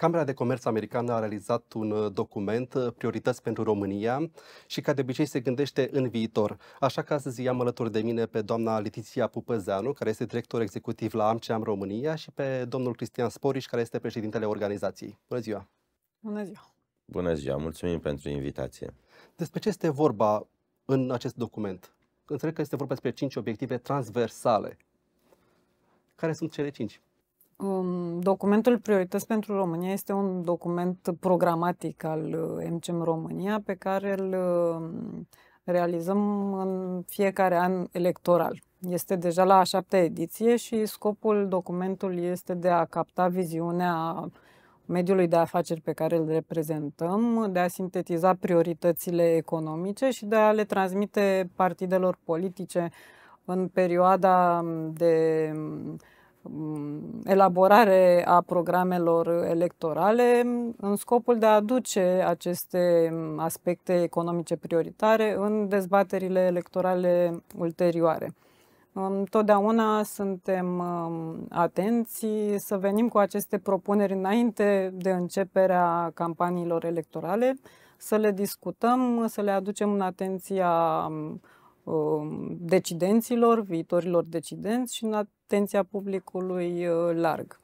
Camera de Comerț Americană a realizat un uh, document, uh, Priorități pentru România, și ca de obicei se gândește în viitor. Așa că astăzi am alături de mine pe doamna Letiția Pupăzeanu, care este director executiv la AMCEAM România, și pe domnul Cristian Sporiș, care este președintele organizației. Bună ziua! Bună ziua! Bună ziua, mulțumim pentru invitație. Despre ce este vorba în acest document? Înțeleg că este vorba despre cinci obiective transversale. Care sunt cele cinci? Documentul Priorități pentru România este un document programatic al MCM uh, România pe care îl uh, realizăm în fiecare an electoral. Este deja la a șaptea ediție și scopul documentului este de a capta viziunea mediului de afaceri pe care îl reprezentăm, de a sintetiza prioritățile economice și de a le transmite partidelor politice în perioada de Mm, elaborare a programelor electorale în scopul de a aduce aceste mm, aspecte economice prioritare în dezbaterile electorale ulterioare. Mm, totdeauna suntem atenți să venim cu aceste propuneri înainte de începerea campaniilor electorale, să le discutăm, să le aducem în atenția Um, decidenților, viitorilor decidenți și în atenția publicului uh, larg.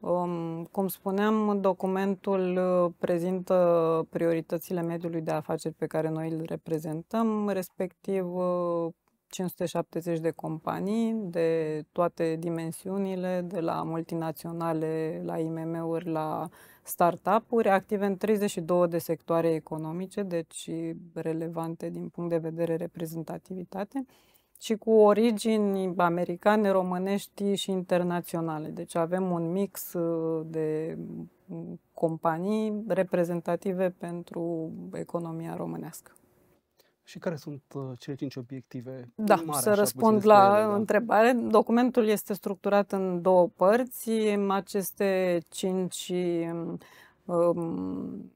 Um, cum spuneam, documentul uh, prezintă prioritățile mediului de afaceri pe care noi îl reprezentăm, respectiv 570 uh, de companii de toate dimensiunile, de la multinaționale, la IMM-uri, la uh, startup-uri active în 32 de sectoare economice, deci relevante din punct de vedere reprezentativitate și cu origini americane, românești și internaționale. Deci avem un mix uh, de mm, companii reprezentative pentru economia românească. Și care sunt uh, cele cinci obiective? Da, mare, să așa, răspund la ele, da? întrebare. Documentul este structurat în două părți. Aceste cinci um, um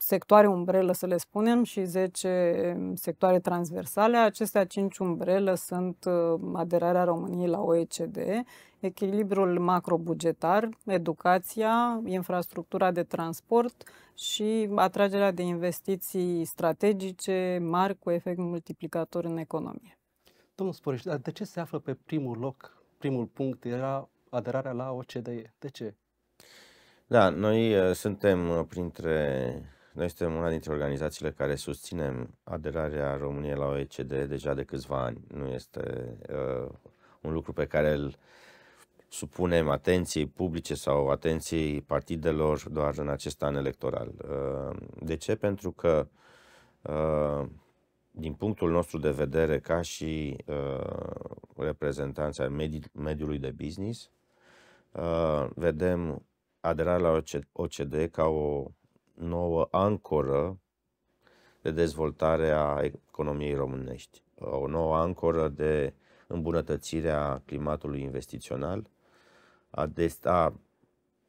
sectoare umbrelă, să le spunem, și zece um, sectoare transversale. Acestea cinci umbrelă sunt uh, aderarea României la OECD, echilibrul macrobugetar, educația, infrastructura de transport și atragerea de investiții strategice mari cu efect multiplicator în economie. Domnul Sporeș, dar de ce se află pe primul loc, primul punct era aderarea la OCDE? De ce? Da, noi uh, suntem uh, printre noi suntem una dintre organizațiile care susținem aderarea României la OECD deja de câțiva ani. Nu este uh, un lucru pe care îl supunem atenției publice sau atenției partidelor doar în acest an electoral. Uh, de ce? Pentru că, uh, din punctul nostru de vedere, ca și uh, reprezentanța mediului de business, vedem aderarea la OCD ca o nouă ancoră de dezvoltare a economiei românești, o nouă ancoră de îmbunătățirea climatului investițional, a, dest- a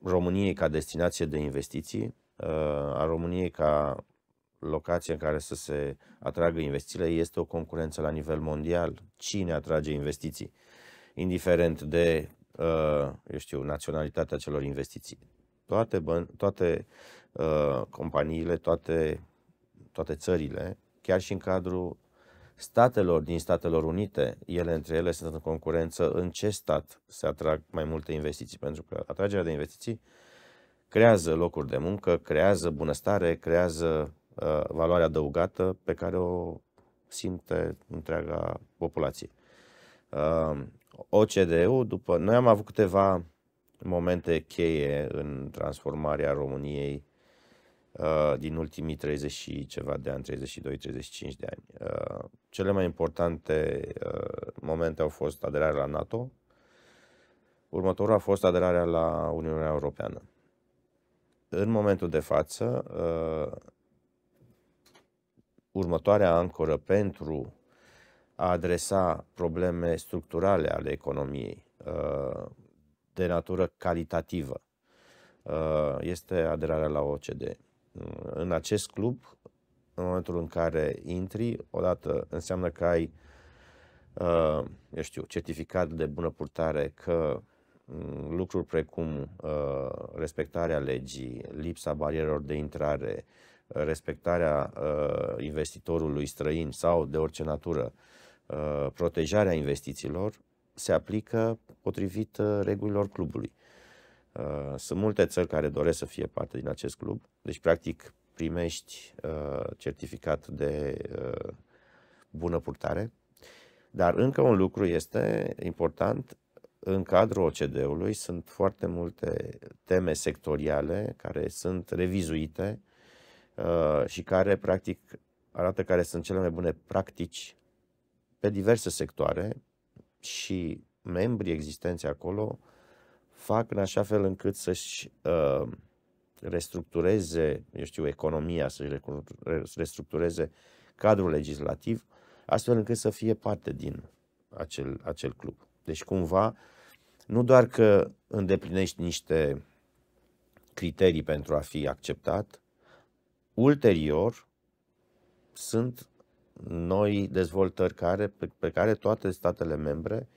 României ca destinație de investiții, uh, a României ca locație în care să se atragă investițiile, este o concurență la nivel mondial. Cine atrage investiții? Indiferent de, uh, eu știu, naționalitatea celor investiții. Toate, băn- toate uh, companiile, toate, toate țările, chiar și în cadrul statelor din Statelor Unite, ele între ele sunt în concurență în ce stat se atrag mai multe investiții, pentru că atragerea de investiții creează locuri de muncă, creează bunăstare, creează uh, valoare adăugată pe care o simte întreaga populație. Uh, OCDE-ul, după, noi am avut câteva momente cheie în transformarea României Uh, din ultimii 30 și ceva de ani, 32-35 de ani. Uh, cele mai importante uh, momente au fost aderarea la NATO, următorul a fost aderarea la Uniunea Europeană. În momentul de față, următoarea ancoră pentru a adresa probleme structurale ale economiei de natură calitativă este aderarea la OCDE în acest club, în momentul în care intri, odată înseamnă că ai, uh, eu știu, certificat de bună purtare că mm, lucruri precum uh, respectarea legii, lipsa barierelor de intrare, respectarea uh, investitorului străin sau de orice natură, protejarea investițiilor, se aplică potrivit regulilor clubului. Uh, sunt multe țări care doresc să fie parte din acest club, deci practic primești uh, certificat de uh, bună purtare. Dar încă un lucru este important, în cadrul OCD-ului sunt foarte multe teme sectoriale care sunt revizuite și care practic arată care sunt cele mai bune practici pe diverse sectoare și membrii existenți acolo fac în așa fel încât să-și uh, restructureze, eu știu, economia, să-și restructureze cadrul legislativ, astfel încât să fie parte din acel, acel club. Deci cumva, nu doar că îndeplinești niște criterii pentru a fi acceptat, ulterior sunt noi dezvoltări care, pe, pe care toate statele membre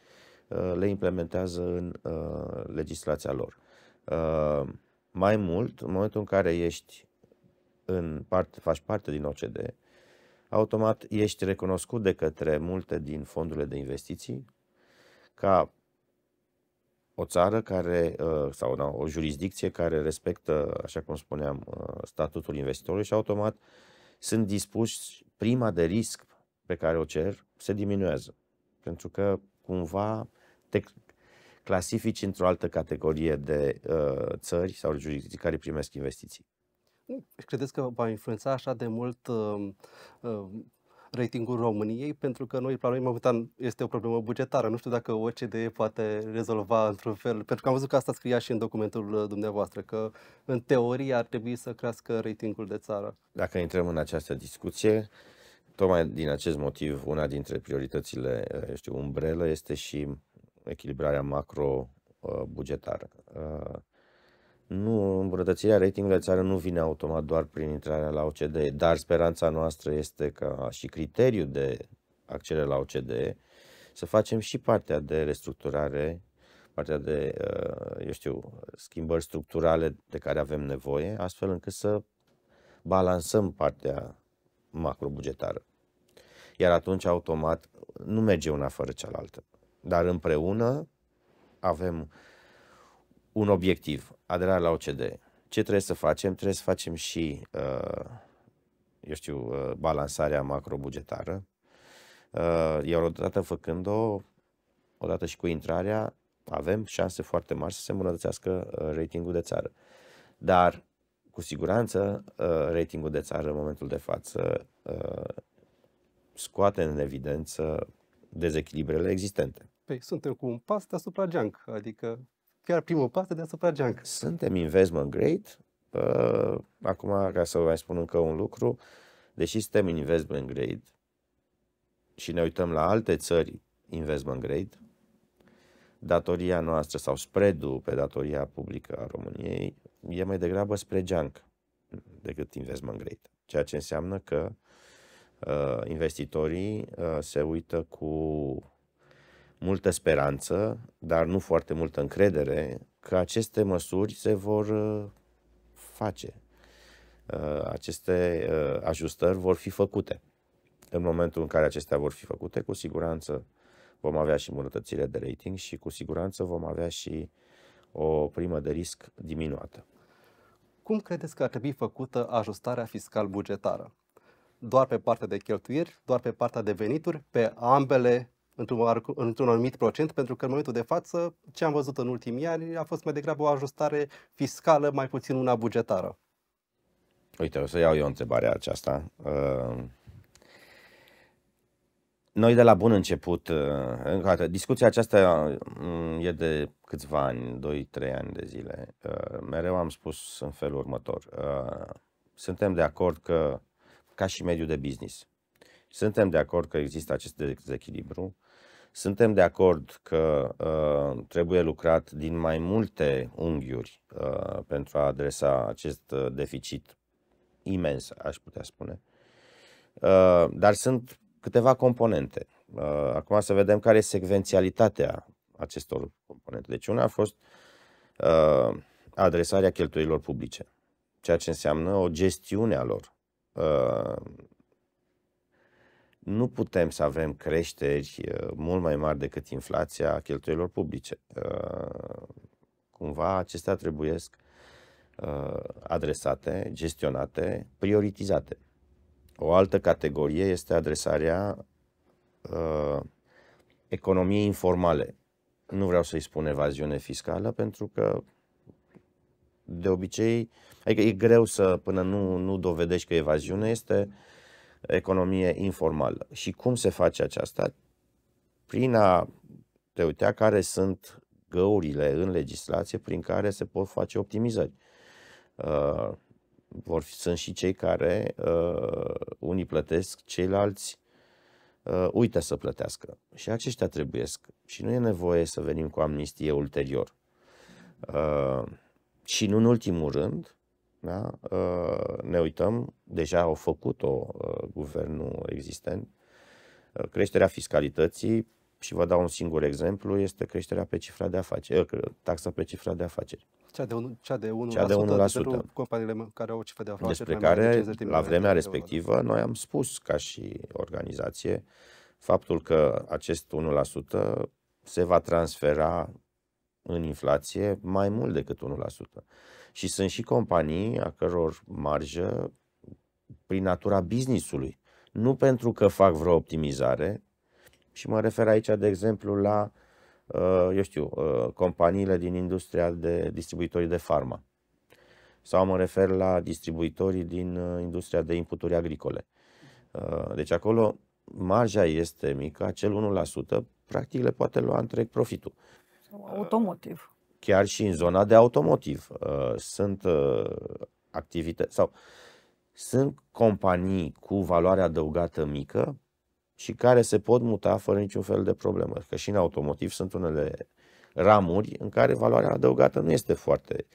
Uh, le implementează în uh, legislația lor. Uh, mai mult, în momentul în care ești în parte, faci parte din OCDE, automat ești recunoscut de către multe din fondurile de investiții ca o țară care, sau na, o jurisdicție care respectă, așa cum spuneam, statutul investitorului și automat sunt dispuși prima de risc pe care o cer se diminuează. Pentru că cumva te clasifici într-o altă categorie de uh, țări sau jurisdicții care primesc investiții. Credeți că va influența așa de mult uh, uh, ratingul României, pentru că noi, la noi, momentan, este o problemă bugetară. Nu știu dacă OCDE poate rezolva într-un fel, pentru că am văzut că asta scria și în documentul uh, dumneavoastră, că în teorie ar trebui să crească ratingul de țară. Dacă intrăm în această discuție, tocmai din acest motiv, una dintre prioritățile, eu uh, știu, umbrelă este și echilibrarea macro-bugetară. Uh, uh, nu, îmbunătățirea ratingului de țară nu vine automat doar prin intrarea la OCDE, dar speranța noastră este ca și criteriul de accedere la OCDE să facem și partea de restructurare, partea de, uh, eu știu, schimbări structurale de care avem nevoie, astfel încât să balansăm partea macrobugetară. Iar atunci, automat, nu merge una fără cealaltă. Dar împreună avem un obiectiv, aderarea la OCD. Ce trebuie să facem? Trebuie să facem și, uh, eu știu, uh, balansarea macrobugetară. Uh, iar odată făcând-o, odată și cu intrarea, avem șanse foarte mari să se îmbunătățească ratingul de țară. Dar, cu siguranță, ratingul de țară în momentul de față scoate în evidență dezechilibrele existente. Păi, suntem cu un pas deasupra junk, adică chiar primul pas deasupra junk. Suntem investment grade. Uh, acum, ca să vă mai spun încă un lucru, deși suntem investment grade și ne uităm la alte țări investment grade, datoria noastră sau spread-ul pe datoria publică a României e mai degrabă spre junk decât investment grade. Ceea ce înseamnă că Uh, investitorii uh, se uită cu multă speranță, dar nu foarte multă încredere că aceste măsuri se vor uh, face. Aceste ajustări vor fi făcute. În momentul în care acestea vor fi făcute, cu siguranță vom avea și îmbunătățire de rating și cu siguranță vom avea și o primă de risc diminuată. Cum credeți că ar trebui făcută ajustarea fiscal-bugetară? doar pe partea de cheltuieri, doar pe partea de venituri, pe ambele într-un, într-un anumit procent, pentru că în momentul de față ce am văzut în ultimii ani a fost mai degrabă o ajustare fiscală, mai puțin una bugetară. Uite, o să iau eu întrebarea aceasta. Uh, noi de la bun început, uh, încă o dată, discuția aceasta uh, e de câțiva ani, 2-3 ani de zile. Mereu am spus în felul următor. Suntem de acord că ca și mediul de business. Suntem de acord că există acest dezechilibru, suntem de acord că uh, trebuie lucrat din mai multe unghiuri uh, pentru a adresa acest uh, deficit imens, aș putea spune. Uh, dar sunt câteva componente. Uh, acum să vedem care este secvențialitatea acestor componente. Deci una a fost uh, adresarea cheltuielor publice, ceea ce înseamnă o gestiune a lor. Ă, nu putem să avem creșteri ă, mult mai mari decât inflația cheltuielor publice. Ă, cumva acestea trebuie adresate, gestionate, prioritizate. O altă categorie este adresarea economiei informale. Nu vreau să-i spun evaziune fiscală pentru că de obicei, adică e greu să, până nu, nu dovedești că evaziune este economie informală. Și cum se face aceasta? Prin a te uita care sunt găurile în legislație prin care se pot face optimizări. Uh, vor fi, sunt și cei care uh, unii plătesc, ceilalți uh, uită să plătească. Și aceștia trebuie. Și nu e nevoie să venim cu amnistie ulterior. Uh, și nu în ultimul rând, da? Uh, ne uităm, deja au făcut-o uh, guvernul existent, uh, creșterea fiscalității și vă dau un singur exemplu, este creșterea pe cifra de afaceri, taxa pe cifra de afaceri. Cea de, un, cea de 1%, cea de 1% pentru companiile care au cifră de afaceri. Despre care, de la vremea respectivă, noi am spus ca și organizație faptul că acest 1% se va transfera în inflație mai mult decât 1%. Și sunt și companii a căror marjă, prin natura businessului, nu pentru că fac vreo optimizare, și mă refer aici, de exemplu, la, uh, eu știu, uh, companiile din industria de distribuitorii de farmă sau mă refer la distribuitorii din uh, industria de inputuri agricole. Deci acolo marja este mică, acel 1% practic le poate lua întreg profitul. Uh, automotiv. Chiar și în zona de automotiv uh, sunt uh, activități sau sunt companii cu valoare adăugată mică și care se pot muta fără niciun fel de problemă. Că și în automotiv sunt unele ramuri în care valoarea adăugată nu este foarte.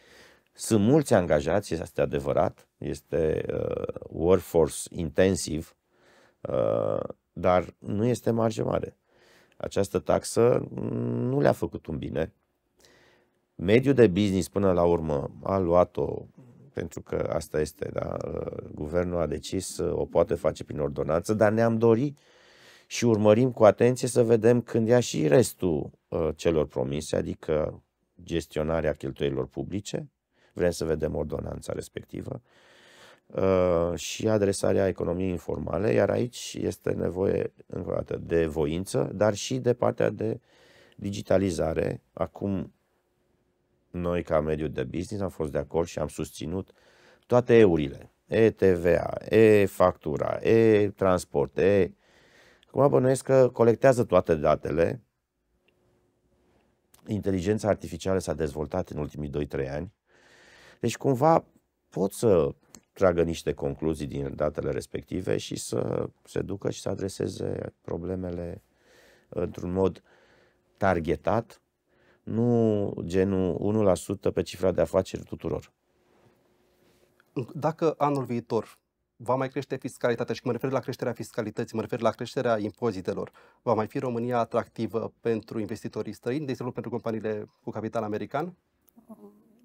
Sunt mulți angajați, este adevărat, este uh, workforce intensiv, uh, dar nu este marge mare această taxă nu le-a făcut un bine. Mediul de business, până la urmă, a luat-o pentru că asta este, da, uh, guvernul a decis, uh, o poate face prin ordonanță, dar ne-am dorit și urmărim cu atenție să vedem când ia și restul uh, celor promise, adică gestionarea cheltuielor publice, vrem să vedem ordonanța respectivă, Uh, și adresarea economiei informale, iar aici este nevoie, încă o dată, de voință, dar și de partea de digitalizare. Acum, noi, ca mediu de business, am fost de acord și am susținut toate eurile. E-TVA, e-factura, e-transport, e... Cum bănuiesc că colectează toate datele. Inteligența artificială s-a dezvoltat în ultimii 2-3 ani. Deci, cumva, pot să tragă niște concluzii din datele respective și să se ducă și să adreseze problemele într-un mod targetat, nu genul 1% pe cifra de afaceri tuturor. Dacă anul viitor va mai crește fiscalitatea și mă refer la creșterea fiscalității, mă refer la creșterea impozitelor, va mai fi România atractivă pentru investitorii străini, de exemplu pentru companiile cu capital american?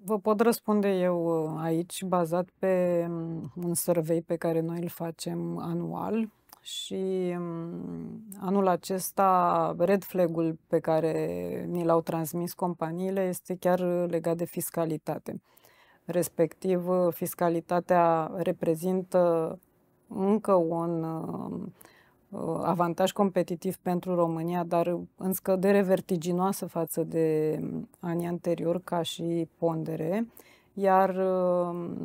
Vă pot răspunde eu uh, aici, bazat pe mm, un survey pe care noi îl facem anual și mm, anul acesta red flag-ul pe care ni l-au transmis companiile este chiar legat de fiscalitate. Respectiv, fiscalitatea reprezintă încă un uh, Uh, avantaj competitiv pentru România, dar în scădere vertiginoasă față de um, anii anterior ca și pondere, iar um,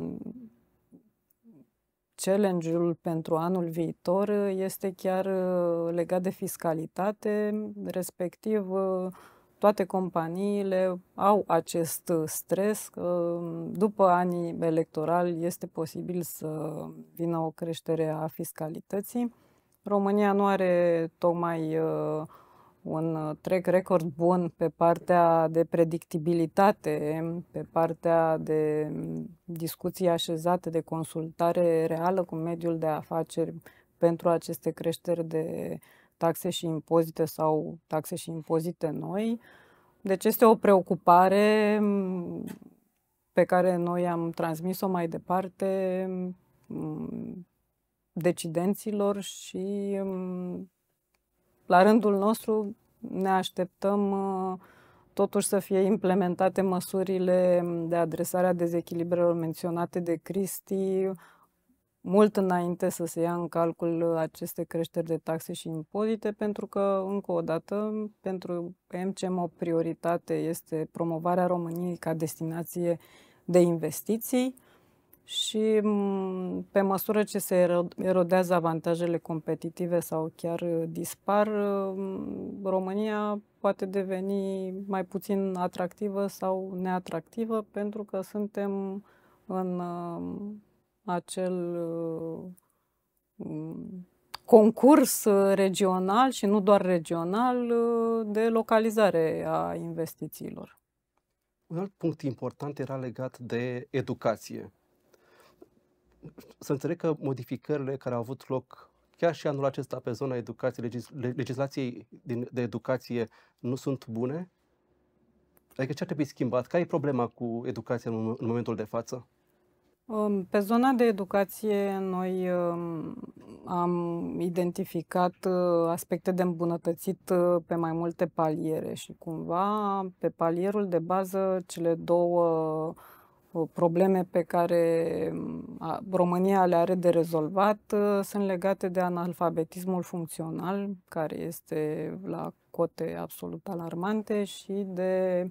challenge-ul pentru anul viitor uh, este chiar uh, legat de fiscalitate, respectiv toate companiile au acest stres. Um, după anii electorali este posibil să vină o creștere a fiscalității. România nu are tocmai uh, un uh, trec record bun pe partea de predictibilitate, pe partea de mm, discuții așezate, de consultare reală cu mediul de afaceri pentru aceste creșteri de taxe și impozite sau taxe și impozite noi. Deci este o preocupare mm, pe care noi am transmis-o mai departe mm, decidenților și mm, la rândul nostru ne așteptăm uh, totuși să fie implementate măsurile de adresare a dezechilibrelor menționate de Cristi mult înainte să se ia în calcul aceste creșteri de taxe și impozite, pentru că, încă o dată, pentru MCM o prioritate este promovarea României ca destinație de investiții, și mm, pe măsură ce se erodează avantajele competitive sau chiar uh, dispar, uh, mm, România poate deveni mai puțin atractivă sau neatractivă pentru că suntem în uh, acel mm, concurs regional și nu doar regional de localizare a investițiilor. Un alt punct important era legat de educație să înțeleg că modificările care au avut loc chiar și anul acesta pe zona educației, legis, legislației din, de educație nu sunt bune? Adică ce ar trebui schimbat? Care e problema cu educația în, în momentul de față? Um, pe zona de educație, noi um, am identificat uh, aspecte de îmbunătățit uh, pe mai multe paliere și cumva pe palierul de bază cele două Ă, probleme pe care România le are de rezolvat ă, sunt legate de analfabetismul funcțional, care este la cote absolut alarmante, și de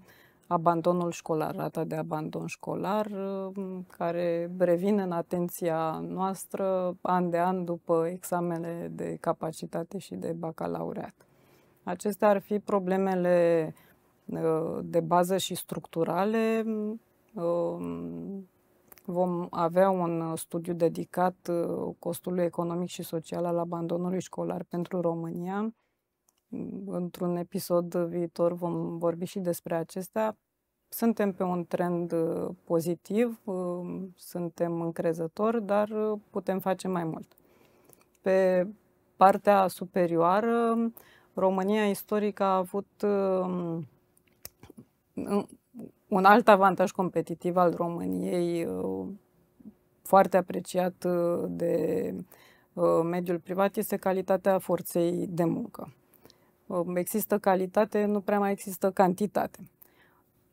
abandonul școlar, rata de abandon școlar, ă, care revine în atenția noastră an de an după examene de capacitate și de bacalaureat. Acestea ar fi problemele de bază și structurale Vom avea un uh, studiu dedicat uh, costului economic și social al abandonului școlar pentru România. Într-un episod viitor vom vorbi și despre acestea. Suntem pe un trend uh, pozitiv, suntem încrezători, dar putem face mai mult. Pe partea superioară, România istoric a avut un alt avantaj competitiv al României, uh, foarte apreciat uh, de uh, mediul privat, este calitatea forței de muncă. Există calitate, nu prea mai există cantitate.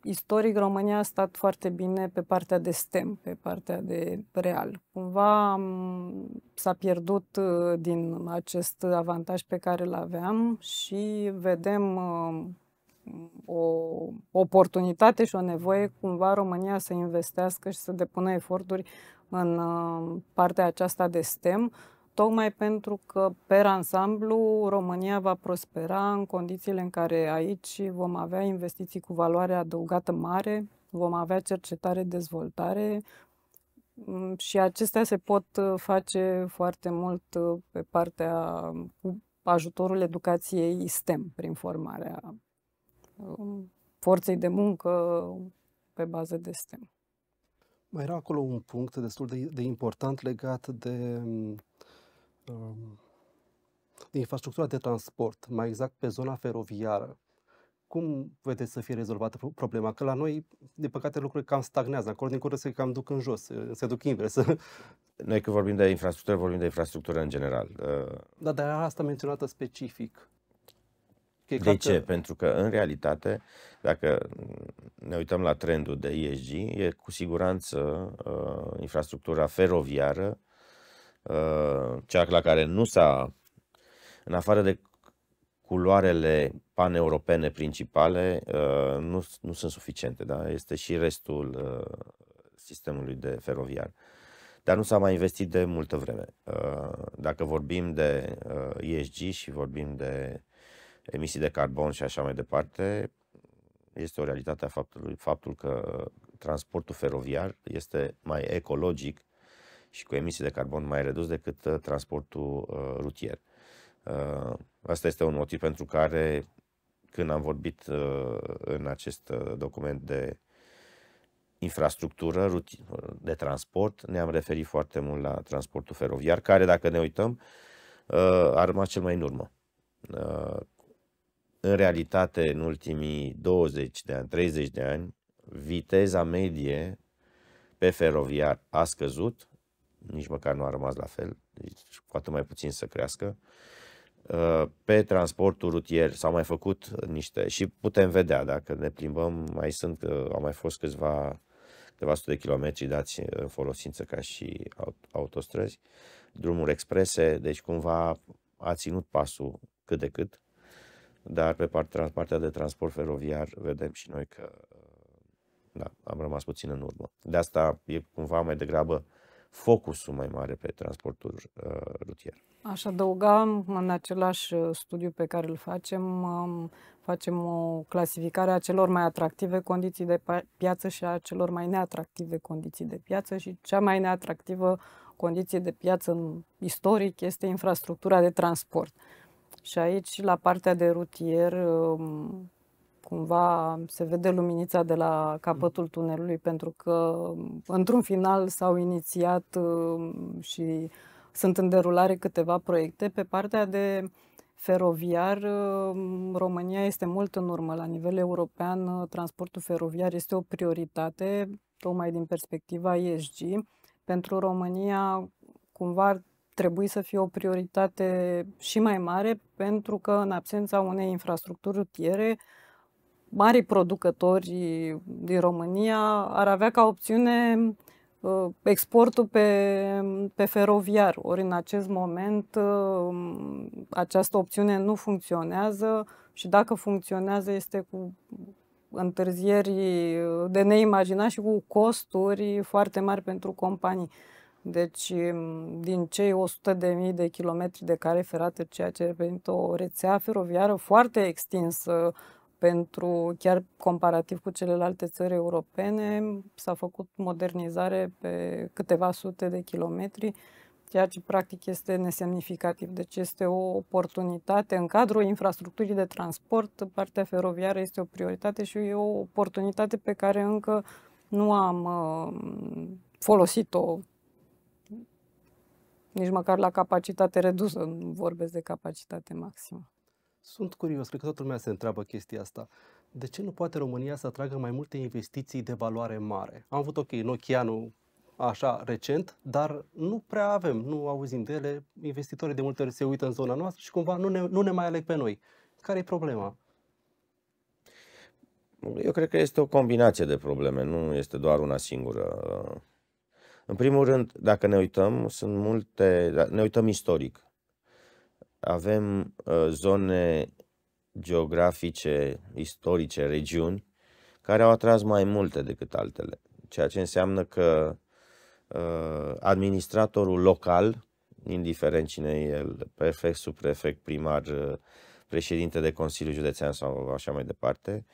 Istoric, România a stat foarte bine pe partea de STEM, pe partea de real. Cumva s-a pierdut din acest avantaj pe care îl aveam și vedem o oportunitate și o nevoie cumva România să investească și să depună eforturi în uh, partea aceasta de STEM, tocmai pentru că, pe ansamblu, România va prospera în condițiile în care aici vom avea investiții cu valoare adăugată mare, vom avea cercetare, dezvoltare mm, și acestea se pot uh, face foarte mult uh, pe partea cu ajutorul educației STEM prin formarea Um, forței de muncă pe bază de STEM. Mai era acolo un punct destul de, de important legat de, um, de infrastructura de transport, mai exact pe zona feroviară. Cum vedeți să fie rezolvată problema? Că la noi, din păcate, lucrurile cam stagnează. Acolo, din cură, se cam duc în jos, se duc invers. Noi când vorbim de infrastructură, vorbim de infrastructură în general. Da, dar asta menționată specific. De că... Pentru că, în realitate, dacă ne uităm la trendul de ESG, e cu siguranță uh, infrastructura feroviară, uh, cea la care nu s-a, în afară de culoarele paneuropene principale, uh, nu, nu sunt suficiente, da? Este și restul uh, sistemului de feroviar. Dar nu s-a mai investit de multă vreme. Uh, dacă vorbim de uh, ESG și vorbim de uh, emisii de carbon și așa mai departe, este o realitate a faptului, faptul că transportul feroviar este mai ecologic și cu emisii de carbon mai redus decât uh, transportul uh, rutier. Uh, asta este un motiv pentru care când am vorbit uh, în acest uh, document de infrastructură de transport, ne-am referit foarte mult la transportul feroviar, care, dacă ne uităm, uh, a rămas cel mai în urmă în realitate, în ultimii 20 de ani, 30 de ani, viteza medie pe feroviar a scăzut, nici măcar nu a rămas la fel, deci cu atât mai puțin să crească. Uh, pe transportul rutier s-au mai făcut niște și putem vedea dacă ne plimbăm, mai sunt, uh, au mai fost câțiva câteva sute de kilometri dați în folosință ca și autostrăzi, drumuri exprese, deci cumva a ținut pasul cât de cât dar pe partea de transport feroviar vedem și noi că uh, da, am rămas puțin în urmă. De asta e cumva mai degrabă focusul mai mare pe transportul uh, rutier. Aș adăuga în același uh, studiu pe care îl facem, um, facem o clasificare a celor mai atractive condiții de piață și a celor mai neatractive condiții de piață și cea mai neatractivă condiție de piață în istoric este infrastructura de transport. Și aici, la partea de rutier, um, cumva se vede luminița de la capătul tunelului, pentru că, um, într-un final, s-au inițiat um, și sunt în derulare câteva proiecte. Pe partea de feroviar, România este mult în urmă. La nivel european, uh, transportul feroviar este o prioritate, tocmai din perspectiva ESG. Pentru România, cumva trebui să fie o prioritate și mai mare, pentru că în absența unei infrastructuri rutiere, mari producători din România ar avea ca opțiune uh, exportul pe, pe feroviar. Ori în acest moment uh, această opțiune nu funcționează și dacă funcționează este cu întârzieri uh, de neimaginat și cu costuri foarte mari pentru companii. Deci, mm, din cei 100.000 de kilometri de care ferate, ceea ce reprezintă o rețea feroviară foarte extinsă, pentru, chiar comparativ cu celelalte țări europene, s-a făcut modernizare pe câteva sute de kilometri, ceea ce practic este nesemnificativ. Deci este o oportunitate în cadrul infrastructurii de transport, partea feroviară este o prioritate și e o oportunitate pe care încă nu am mm, folosit-o nici măcar la capacitate redusă, nu vorbesc de capacitate maximă. Sunt curios, cred că toată lumea se întreabă chestia asta. De ce nu poate România să atragă mai multe investiții de valoare mare? Am avut, ok, Nokianul așa recent, dar nu prea avem, nu auzim de ele. Investitorii de multe ori se uită în zona noastră și cumva nu ne, nu ne mai aleg pe noi. Care e problema? Eu cred că este o combinație de probleme, nu este doar una singură. În primul rând, dacă ne uităm, sunt multe, da, ne uităm istoric. Avem uh, zone geografice, istorice, regiuni, care au atras mai multe decât altele. Ceea ce înseamnă că uh, administratorul local, indiferent cine e el, prefect, subprefect, primar, uh, președinte de Consiliu Județean sau așa mai departe,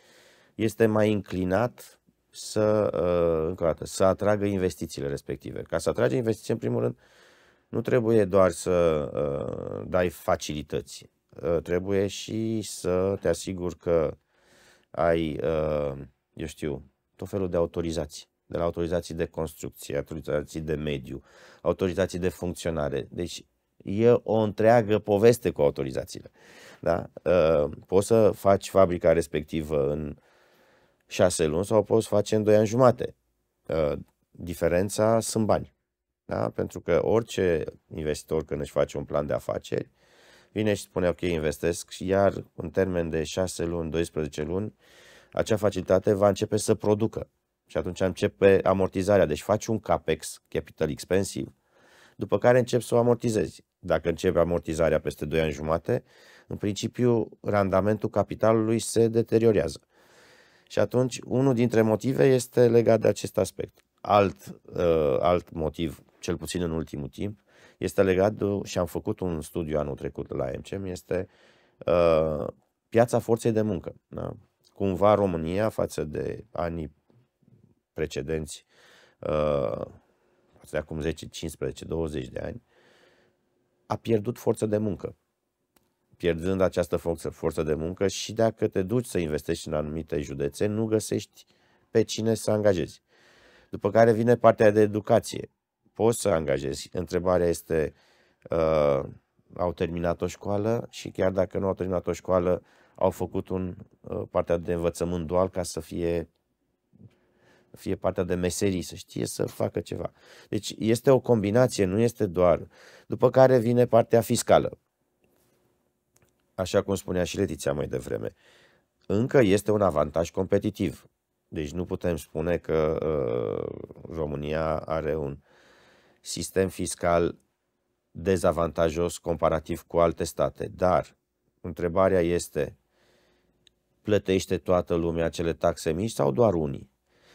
este mai înclinat să, uh, încă o dată, să atragă investițiile respective. Ca să atragă investiții, în primul rând, nu trebuie doar să uh, dai facilități, uh, trebuie și să te asiguri că ai, eu știu, tot felul de autorizații de la autorizații de construcție, autorizații de mediu, autorizații de funcționare. Deci e o întreagă poveste cu autorizațiile. Da? Poți să faci fabrica respectivă în șase luni sau poți face în doi ani jumate. Ă, diferența sunt bani. Da? Pentru că orice investitor când își face un plan de afaceri, vine și spune, ok, investesc, iar în termen de 6 luni, 12 luni, acea facilitate va începe să producă. Și atunci începe amortizarea. Deci faci un CAPEX, capital expensiv, după care începi să o amortizezi. Dacă începe amortizarea peste 2 ani jumate, în principiu, randamentul capitalului se deteriorează. Și atunci, unul dintre motive este legat de acest aspect. Alt, uh, alt motiv, cel puțin în ultimul timp, este legat de, și am făcut un studiu anul trecut la MCM, este uh, piața forței de muncă. Da? Cumva România, față de anii precedenți, uh, față de acum 10, 15, 20 de ani, a pierdut forță de muncă pierzând această forță, forță de muncă și dacă te duci să investești în anumite județe, nu găsești pe cine să angajezi. După care vine partea de educație. Poți să angajezi. Întrebarea este, uh, au terminat o școală și chiar dacă nu au terminat o școală, au făcut un, uh, partea de învățământ dual ca să fie fie partea de meserii, să știe să facă ceva. Deci este o combinație, nu este doar. După care vine partea fiscală așa cum spunea și Letiția mai devreme, încă este un avantaj competitiv. Deci nu putem spune că uh, România are un sistem fiscal dezavantajos comparativ cu alte state. Dar întrebarea este, plătește toată lumea acele taxe mici sau doar unii?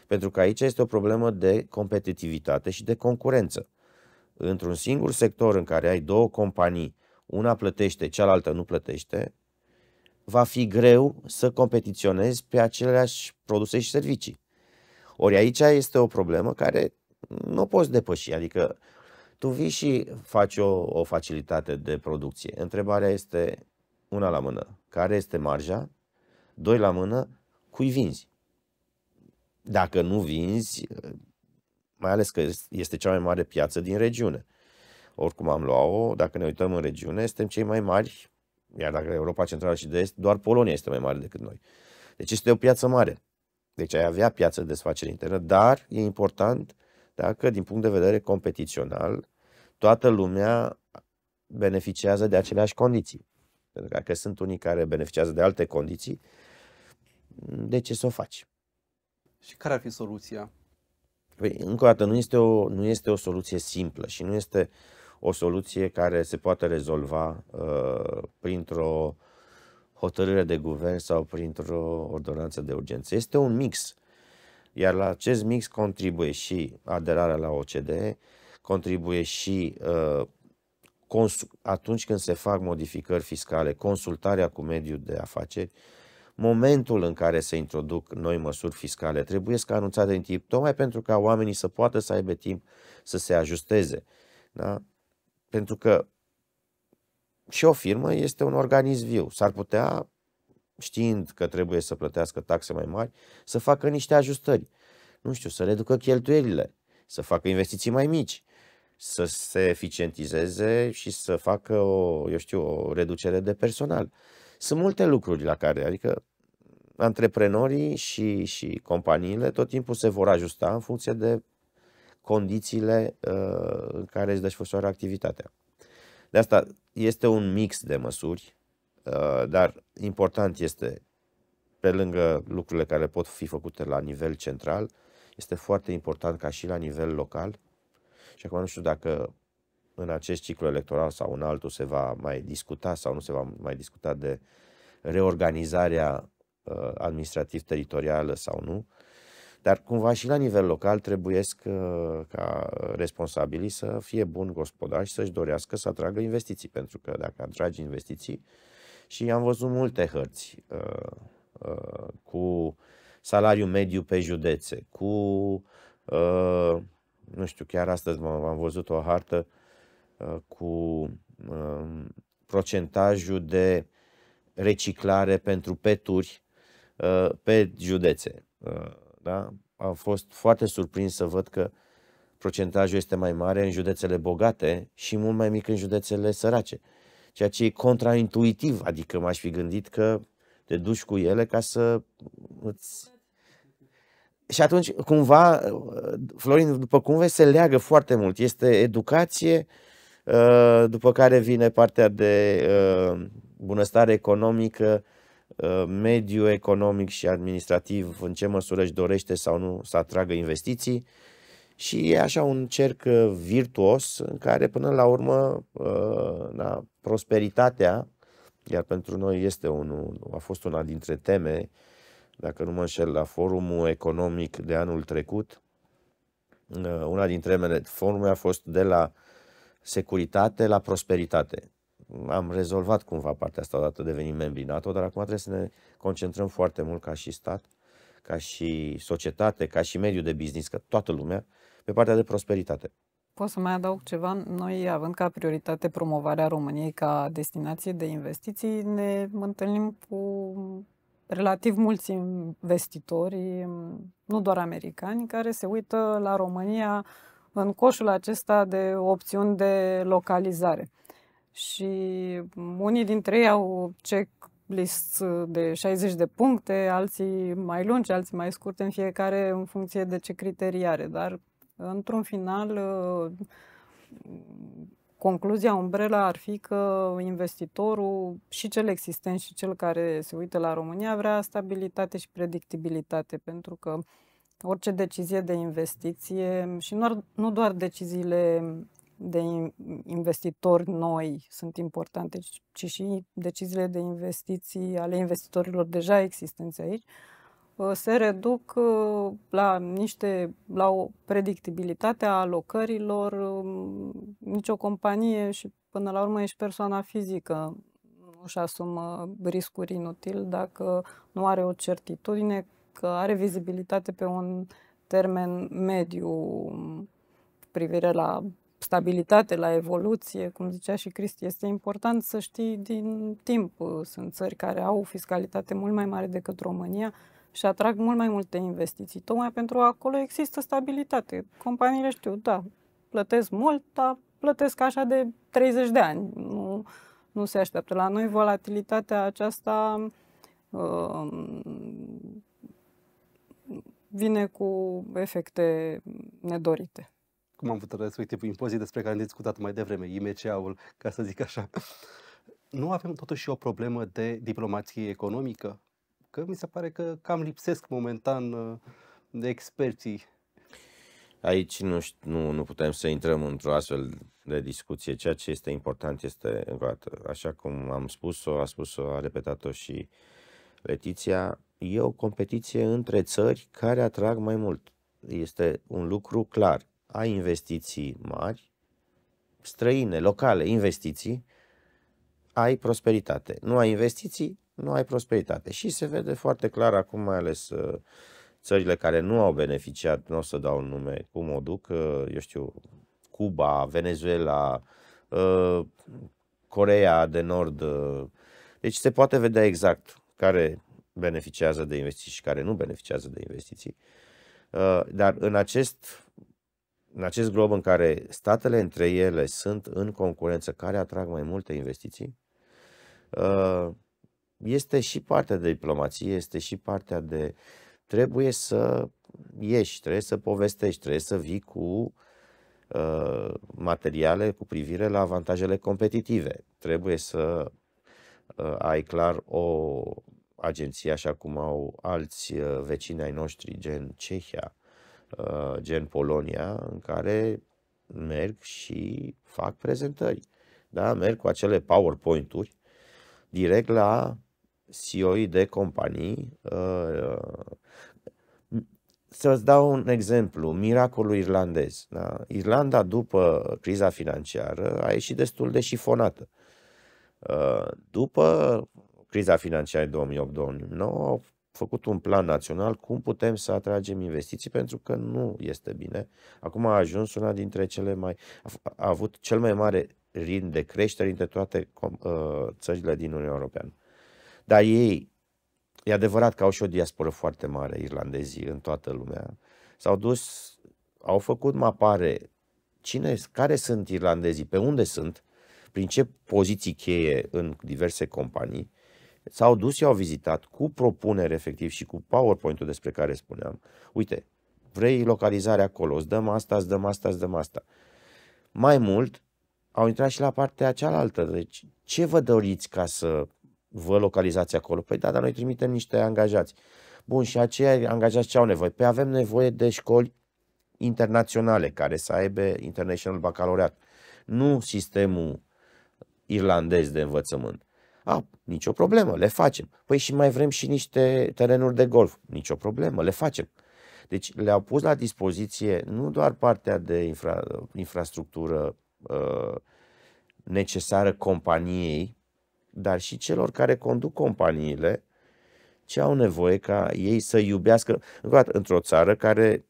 Pentru că aici este o problemă de competitivitate și de concurență. Într-un singur sector în care ai două companii una plătește, cealaltă nu plătește, va fi greu să competiționezi pe aceleași produse și servicii. Ori aici este o problemă care nu poți depăși, adică tu vii și faci o, o facilitate de producție. Întrebarea este una la mână, care este marja? Doi la mână, cui vinzi? Dacă nu vinzi, mai ales că este cea mai mare piață din regiune, oricum am luat-o, dacă ne uităm în regiune, suntem cei mai mari, iar dacă Europa Centrală și de Est, doar Polonia este mai mare decât noi. Deci este o piață mare. Deci ai avea piață de desfacere internă, dar e important dacă, din punct de vedere competițional, toată lumea beneficiază de aceleași condiții. Pentru că dacă sunt unii care beneficiază de alte condiții, de ce să o faci? Și care ar fi soluția? Păi, încă o dată, nu este o, nu este o soluție simplă și nu este o soluție care se poate rezolva uh, printr-o hotărâre de guvern sau printr-o ordonanță de urgență. Este un mix, iar la acest mix contribuie și aderarea la OCDE, contribuie și uh, atunci când se fac modificări fiscale, consultarea cu mediul de afaceri, momentul în care se introduc noi măsuri fiscale trebuie să anunțate în timp, tocmai pentru ca oamenii să poată să aibă timp să se ajusteze. Da? Pentru că și o firmă este un organism viu. S-ar putea, știind că trebuie să plătească taxe mai mari, să facă niște ajustări. Nu știu, să reducă cheltuielile, să facă investiții mai mici, să se eficientizeze și să facă o, eu știu, o reducere de personal. Sunt multe lucruri la care, adică antreprenorii și, și companiile tot timpul se vor ajusta în funcție de condițiile uh, în care îți desfășoară activitatea. De asta este un mix de măsuri, uh, dar important este, pe lângă lucrurile care pot fi făcute la nivel central, este foarte important ca și la nivel local. Și acum nu știu dacă în acest ciclu electoral sau în altul se va mai discuta sau nu se va mai discuta de reorganizarea uh, administrativ-teritorială sau nu, dar cumva și la nivel local trebuie uh, ca responsabilii să fie buni gospodari și să-și dorească să atragă investiții, pentru că dacă atragi investiții, și am văzut multe hărți uh, uh, cu salariu mediu pe județe, cu, uh, nu știu, chiar astăzi am văzut o hartă uh, cu uh, procentajul de reciclare pentru peturi uh, pe județe. Uh, da? Am fost foarte surprins să văd că procentajul este mai mare în județele bogate și mult mai mic în județele sărace. Ceea ce e contraintuitiv, adică m-aș fi gândit că te duci cu ele ca să îți... Și atunci, cumva, Florin, după cum vezi, se leagă foarte mult. Este educație, ă, după care vine partea de ă, bunăstare economică, Uh, mediu economic și administrativ, în ce măsură își dorește sau nu să atragă investiții și e așa un cerc uh, virtuos în care până la urmă da, prosperitatea, iar pentru noi este unul, a fost una dintre teme, dacă nu mă înșel, la forumul economic de anul trecut, una dintre temele forumului a fost de la securitate la prosperitate am rezolvat cumva partea asta odată devenim membri NATO, dar acum trebuie să ne concentrăm foarte mult ca și stat, ca și societate, ca și mediul de business, că toată lumea, pe partea de prosperitate. Pot să mai adaug ceva? Noi, având ca prioritate promovarea României ca destinație de investiții, ne întâlnim cu relativ mulți investitori, nu doar americani, care se uită la România în coșul acesta de opțiuni de localizare și unii dintre ei au checklist de 60 de puncte, alții mai lungi, alții mai scurte, în fiecare în funcție de ce criterii are. Dar, într-un final, concluzia umbrela ar fi că investitorul, și cel existent și cel care se uită la România, vrea stabilitate și predictibilitate, pentru că orice decizie de investiție și nu, nu doar deciziile de investitori noi sunt importante, ci și deciziile de investiții ale investitorilor deja existenți aici, ă, se reduc ă, la niște, la o predictibilitate a alocărilor. Ă, nicio companie și până la urmă ești persoana fizică nu își asumă riscuri inutil dacă nu are o certitudine că are vizibilitate pe un termen mediu privire la stabilitate, la evoluție, cum zicea și Cristi, este important să știi din timp. Sunt țări care au o fiscalitate mult mai mare decât România și atrag mult mai multe investiții. Tocmai pentru acolo există stabilitate. Companiile știu, da, plătesc mult, dar plătesc așa de 30 de ani. Nu, nu se așteaptă. La noi volatilitatea aceasta uh, vine cu efecte nedorite cum am făcut respectiv impozit despre care am discutat mai devreme, imca ul ca să zic așa. Nu avem totuși o problemă de diplomație economică? Că mi se pare că cam lipsesc momentan de uh, experții. Aici nu, nu, nu putem să intrăm într-o astfel de discuție. Ceea ce este important este, așa cum am spus-o, a spus-o, a repetat-o și Letiția, e o competiție între țări care atrag mai mult. Este un lucru clar ai investiții mari, străine, locale, investiții, ai prosperitate. Nu ai investiții, nu ai prosperitate. Și se vede foarte clar acum, mai ales uh, țările care nu au beneficiat, nu o să dau nume, cum o duc, uh, eu știu, Cuba, Venezuela, uh, Corea de Nord. Deci se poate vedea exact care beneficiază de investiții și care nu beneficiază de investiții. Dar în acest în acest glob în care statele între ele sunt în concurență, care atrag mai multe investiții, uh, este și partea de diplomație, este și partea de trebuie să ieși, trebuie să povestești, trebuie să vii cu uh, materiale cu privire la avantajele competitive. Trebuie să uh, ai clar o agenție așa cum au alți vecini ai noștri, gen Cehia, Uh, gen Polonia, în care merg și fac prezentări. Da? Merg cu acele PowerPoint-uri direct la ceo de companii. Uh, să-ți dau un exemplu, miracolul irlandez. Da? Irlanda, după criza financiară, a ieșit destul de șifonată. Uh, după criza financiară 2008-2009, au făcut un plan național cum putem să atragem investiții, pentru că nu este bine. Acum a ajuns una dintre cele mai. a avut cel mai mare rind de creștere dintre toate uh, țările din Uniunea Europeană. Dar ei, e adevărat că au și o diasporă foarte mare, irlandezii, în toată lumea. S-au dus, au făcut mapare cine, care sunt irlandezii, pe unde sunt, prin ce poziții cheie în diverse companii S-au dus, i-au vizitat cu propunere efectiv și cu PowerPoint-ul despre care spuneam. Uite, vrei localizarea acolo, îți dăm asta, îți dăm asta, îți dăm asta. Mai mult, au intrat și la partea cealaltă. Deci, ce vă doriți ca să vă localizați acolo? Păi da, dar noi trimitem niște angajați. Bun, și acei angajați ce au nevoie? Păi avem nevoie de școli internaționale care să aibă International Baccalaureat, nu sistemul irlandez de învățământ. A, nicio problemă, le facem. Păi și mai vrem și niște terenuri de golf. Nicio problemă, le facem. Deci le-au pus la dispoziție nu doar partea de infra, infrastructură uh, necesară companiei, dar și celor care conduc companiile ce au nevoie ca ei să iubească. Într-o țară care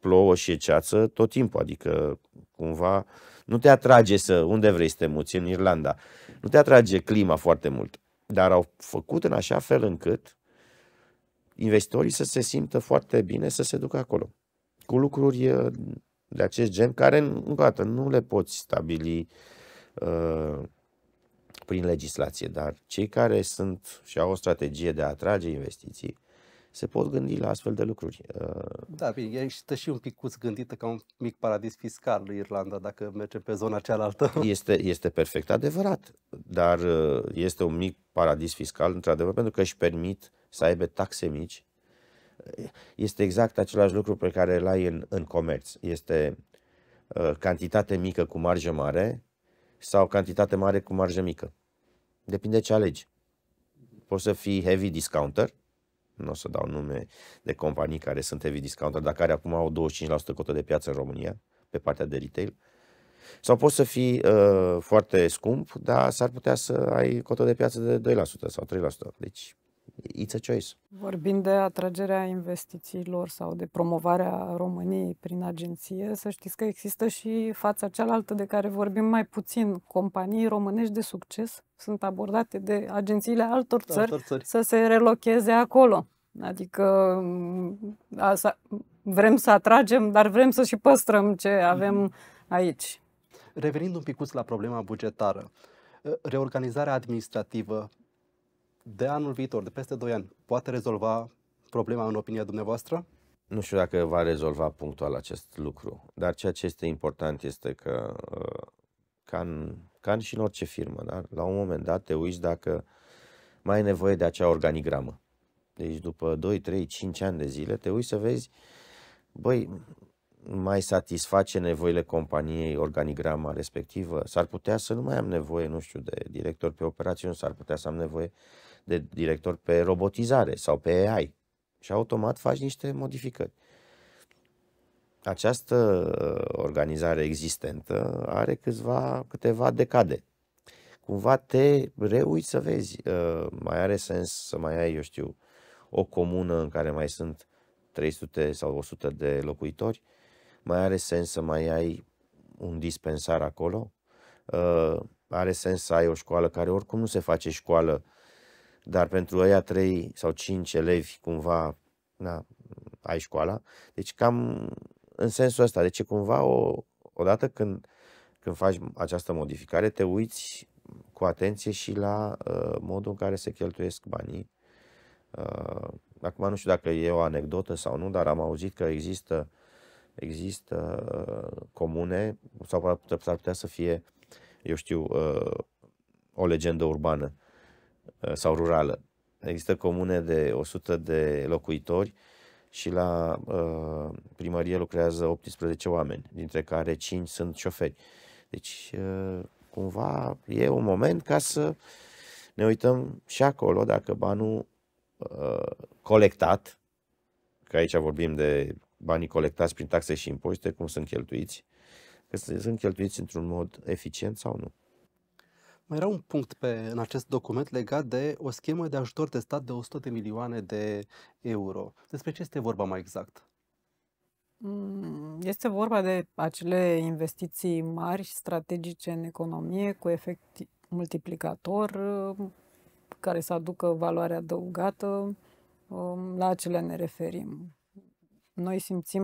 plouă și e ceață tot timpul, adică cumva nu te atrage să unde vrei să te muți, în Irlanda. Nu te atrage clima foarte mult. Dar au făcut în așa fel încât investitorii să se simtă foarte bine să se ducă acolo. Cu lucruri uh, de acest gen care, încă dată, nu le poți stabili uh, prin legislație, dar cei care sunt și au o strategie de a atrage investiții se pot gândi la astfel de lucruri. Uh, da, bine, E și un picuț gândită ca un mic paradis fiscal Irlanda, dacă mergem pe zona cealaltă. Este, este perfect adevărat, dar uh, este un mic paradis fiscal, într-adevăr, pentru că își permit să aibă taxe mici. Este exact același lucru pe care îl ai în, în comerț. Este uh, cantitate mică cu marjă mare sau cantitate mare cu marjă mică. Depinde ce alegi. Poți să fii heavy discounter, nu o să dau nume de companii care sunt heavy discounter, dar care acum au 25% cotă de piață în România, pe partea de retail. Sau poți să fii uh, foarte scump, dar s-ar putea să ai cotă de piață de 2% sau 3%. Deci it's a choice. Vorbind de atragerea investițiilor sau de promovarea României prin agenție, să știți că există și fața cealaltă de care vorbim mai puțin. Companii românești de succes sunt abordate de agențiile altor da, țări, altor țări. să se relocheze acolo. Adică asta, mm, vrem să atragem, dar vrem să și păstrăm ce mhm. avem aici. Revenind un picuț la problema bugetară, reorganizarea administrativă de anul viitor, de peste 2 ani, poate rezolva problema în opinia dumneavoastră? Nu știu dacă va rezolva punctual acest lucru, dar ceea ce este important este că, uh, ca, în, ca și în orice firmă, da? la un moment dat te uiți dacă mai ai nevoie de acea organigramă. Deci după 2, 3, 5 ani de zile te uiți să vezi, băi, mai satisface nevoile companiei organigrama respectivă, s-ar putea să nu mai am nevoie, nu știu, de director pe operațiuni, s-ar putea să am nevoie de director pe robotizare sau pe AI și automat faci niște modificări. Această uh, organizare existentă are câțiva, câteva decade. Cumva te reuiți să vezi, uh, mai are sens să mai ai, eu știu, o comună în care mai sunt 300 sau 100 de locuitori, mai are sens să mai ai un dispensar acolo, uh, are sens să ai o școală care oricum nu se face școală dar pentru aia trei sau cinci elevi cumva na, ai școala. Deci cam în sensul ăsta. Deci cumva o, odată când, când faci această modificare, te uiți cu atenție și la uh, modul în care se cheltuiesc banii. Uh, acum nu știu dacă e o anecdotă sau nu, dar am auzit că există, există uh, comune sau s-ar putea să fie, eu știu, uh, o legendă urbană Uh, sau rurală. Există comune de 100 de locuitori și la uh, primărie lucrează 18 oameni, dintre care 5 sunt șoferi. Deci, uh, cumva, e un moment ca să ne uităm și acolo dacă banul colectat, că aici vorbim de banii colectați prin taxe și impozite, cum sunt cheltuiți, că sunt cheltuiți într-un mod eficient sau nu. Mai era un punct pe, în acest document legat de o schemă de ajutor de stat de 100 de milioane de euro. Despre ce este vorba mai exact? Mm, este vorba de acele investiții mari, strategice în economie, cu efect multiplicator, care să aducă valoare adăugată. Um, la acele ne referim. Noi simțim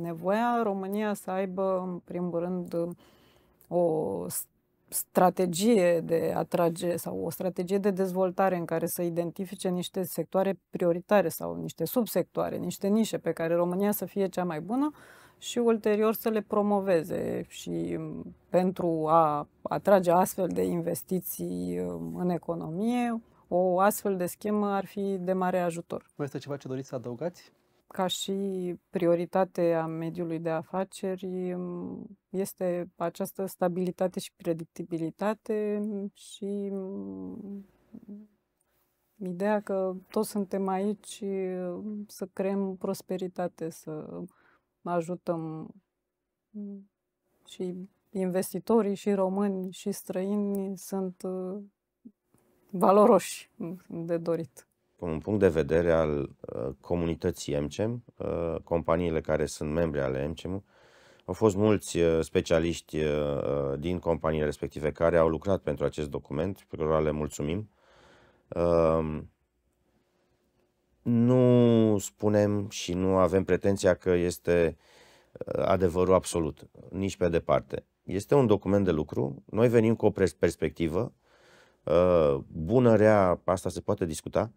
nevoia România să aibă, în primul rând, o strategie de atrage sau o strategie de dezvoltare în care să identifice niște sectoare prioritare sau niște subsectoare, niște nișe pe care România să fie cea mai bună și ulterior să le promoveze și mm, pentru a atrage astfel de investiții mm, în economie, o astfel de schemă ar fi de mare ajutor. este ceva ce doriți să adăugați? ca și prioritate a mediului de afaceri este această stabilitate și predictibilitate și mm, ideea că toți suntem aici să creăm prosperitate, să ajutăm mm, și investitorii și români și străini sunt mm, valoroși de dorit un punct de vedere al uh, comunității MCM, uh, companiile care sunt membre ale MCM, au fost mulți uh, specialiști din companiile respective care au lucrat pentru acest document, pe care le mulțumim. Um, nu spunem și nu avem pretenția că este adevărul absolut, nici pe departe. Este un document de lucru, noi venim cu o perspectivă, bună, rea, asta se poate discuta,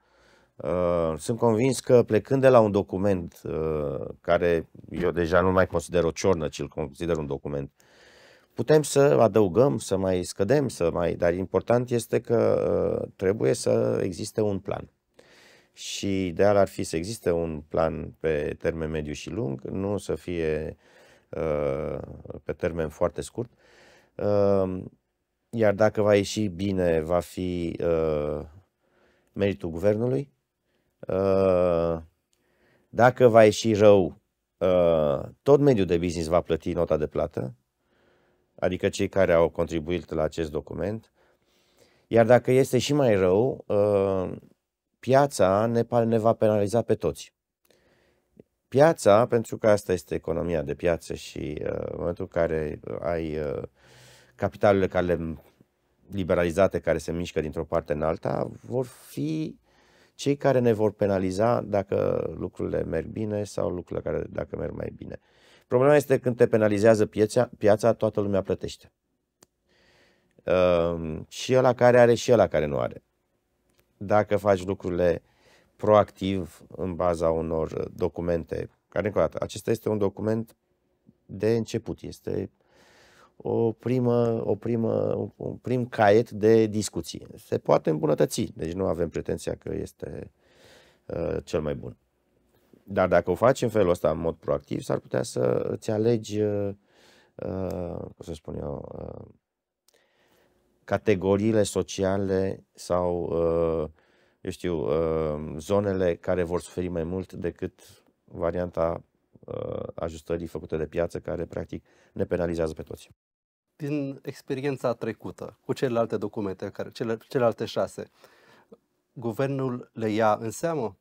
Uh, sunt convins că plecând de la un document uh, care eu deja nu mai consider o ciornă, ci îl consider un document, putem să adăugăm, să mai scădem, să mai... Dar important este că uh, trebuie să existe un plan. Și ideal ar fi să existe un plan pe termen mediu și lung, nu să fie pe termen foarte scurt. Iar dacă va ieși bine, va fi meritul guvernului, Uh, dacă va ieși rău, uh, tot mediul de business va plăti nota de plată, adică cei care au contribuit la acest document. Iar dacă este și mai rău, uh, piața ne, va penaliza pe toți. Piața, pentru că asta este economia de piață și în momentul în care ai capitalurile care liberalizate care se mișcă dintr-o parte în alta, vor fi cei care ne vor penaliza dacă lucrurile merg bine sau lucrurile care dacă merg mai bine. Problema este când te penalizează piața, piața toată lumea plătește. Uh, și ăla care are și ăla care nu are. Dacă faci lucrurile proactiv în baza unor documente, care încă o dată, acesta este un document de început, este o primă, o primă, un prim caiet de discuții. Se poate îmbunătăți, deci nu avem pretenția că este uh, cel mai bun. Dar dacă o faci în felul ăsta, în mod proactiv, s-ar putea să îți alegi, uh, uh, cum să spun eu, uh, categoriile sociale sau, uh, eu știu, uh, zonele care vor suferi mai mult decât varianta uh, ajustării făcute de piață care practic ne penalizează pe toți din experiența trecută cu celelalte documente, care, cele, celelalte șase, guvernul le ia în seamă?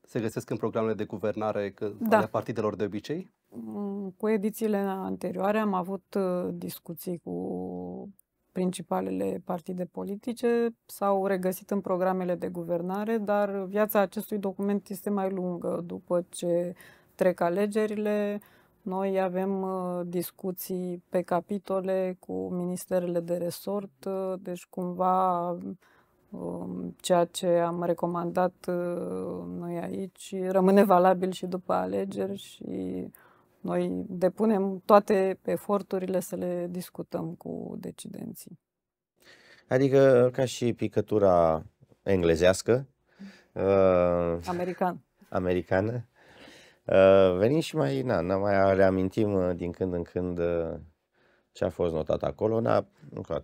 Se găsesc în programele de guvernare da. ale partidelor de obicei? Mm, cu edițiile anterioare am avut uh, discuții cu principalele partide politice, s-au regăsit în programele de guvernare, dar viața acestui document este mai lungă. După ce trec alegerile, uh, noi avem uh, discuții pe capitole cu ministerele de resort, uh, deci cumva um, ceea ce am recomandat uh, noi aici rămâne valabil și după alegeri și noi depunem toate eforturile să le discutăm cu decidenții. Adică ca și picătura englezească. American. Americană. Ă, venim și mai, na, ne mai reamintim ă, din când în când ă, ce a fost notat acolo. Na, încă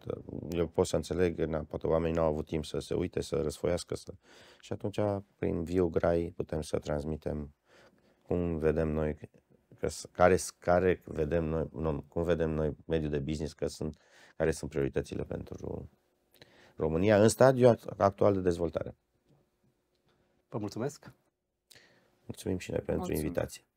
eu pot să înțeleg, na, poate oamenii nu au avut timp să se uite, să răsfoiască. Să... Și atunci, prin viu grai, putem să transmitem cum vedem noi, că, care, care vedem noi, nu, cum vedem noi mediul de business, că sunt, care sunt prioritățile pentru România în stadiul actual de dezvoltare. Vă mulțumesc! Mulțumim și noi pentru Mulțumim. invitație.